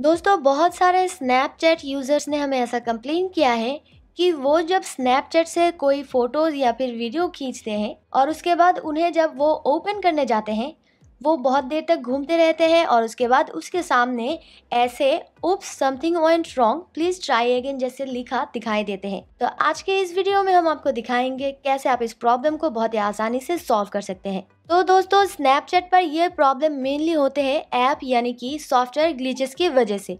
दोस्तों बहुत सारे स्नैपचैट यूज़र्स ने हमें ऐसा कंप्लेन किया है कि वो जब स्नैपचैट से कोई फ़ोटोज़ या फिर वीडियो खींचते हैं और उसके बाद उन्हें जब वो ओपन करने जाते हैं वो बहुत देर तक घूमते रहते हैं और उसके बाद उसके सामने ऐसे उप something went wrong please try again जैसे लिखा दिखाई देते हैं तो आज के इस वीडियो में हम आपको दिखाएंगे कैसे आप इस प्रॉब्लम को बहुत ही आसानी से सॉल्व कर सकते हैं तो दोस्तों स्नैपचैट पर यह प्रॉब्लम मेनली होते हैं ऐप यानी कि सॉफ्टवेयर ग्लीचेस की वजह से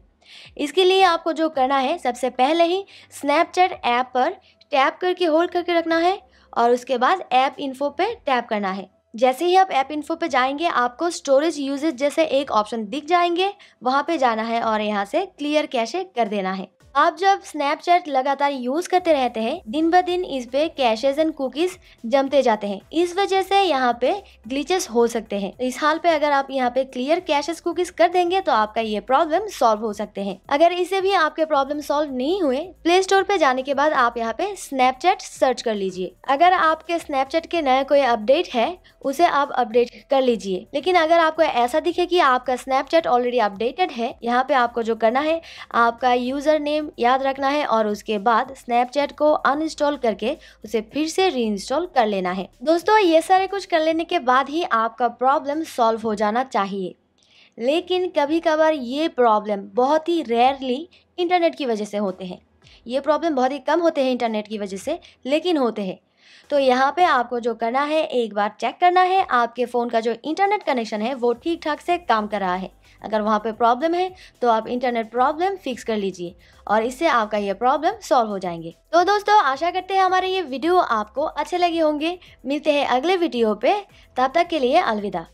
इसके लिए आपको जो करना है सबसे पहले ही स्नैपचैट ऐप पर टैप करके होल्ड करके रखना है और उसके बाद ऐप इन्फो पे टैप करना है जैसे ही आप ऐप इन्फो पे जाएंगे आपको स्टोरेज यूजेज जैसे एक ऑप्शन दिख जाएंगे वहाँ पे जाना है और यहाँ से क्लियर कैशे कर देना है आप जब स्नैपचैट लगातार यूज करते रहते हैं दिन ब दिन इस पे कैशेज एंड कुकीज जमते जाते हैं इस वजह से यहाँ पे ग्लिचेस हो सकते हैं इस हाल पे अगर आप यहाँ पे क्लियर कैशेज कुकीज कर देंगे तो आपका ये प्रॉब्लम सॉल्व हो सकते हैं अगर इसे भी आपके प्रॉब्लम सॉल्व नहीं हुए प्ले स्टोर पे जाने के बाद आप यहाँ पे स्नैपचैट सर्च कर लीजिए अगर आपके स्नैपचैट के नया कोई अपडेट है उसे आप अपडेट कर लीजिए लेकिन अगर आपको ऐसा दिखे की आपका स्नैपचैट ऑलरेडी अपडेटेड है यहाँ पे आपको जो करना है आपका यूजर नेम याद रखना है और उसके बाद स्नैपचैट को अनइंस्टॉल करके उसे फिर से री कर लेना है दोस्तों ये सारे कुछ कर लेने के बाद ही आपका प्रॉब्लम सॉल्व हो जाना चाहिए लेकिन कभी कभार ये प्रॉब्लम बहुत ही रेयरली इंटरनेट की वजह से होते हैं ये प्रॉब्लम बहुत ही कम होते हैं इंटरनेट की वजह से लेकिन होते हैं तो यहाँ पे आपको जो करना है एक बार चेक करना है आपके फ़ोन का जो इंटरनेट कनेक्शन है वो ठीक ठाक से काम कर रहा है अगर वहाँ पे प्रॉब्लम है तो आप इंटरनेट प्रॉब्लम फिक्स कर लीजिए और इससे आपका ये प्रॉब्लम सॉल्व हो जाएंगे तो दोस्तों आशा करते हैं हमारे ये वीडियो आपको अच्छे लगे होंगे मिलते हैं अगले वीडियो पे तब तक के लिए अलविदा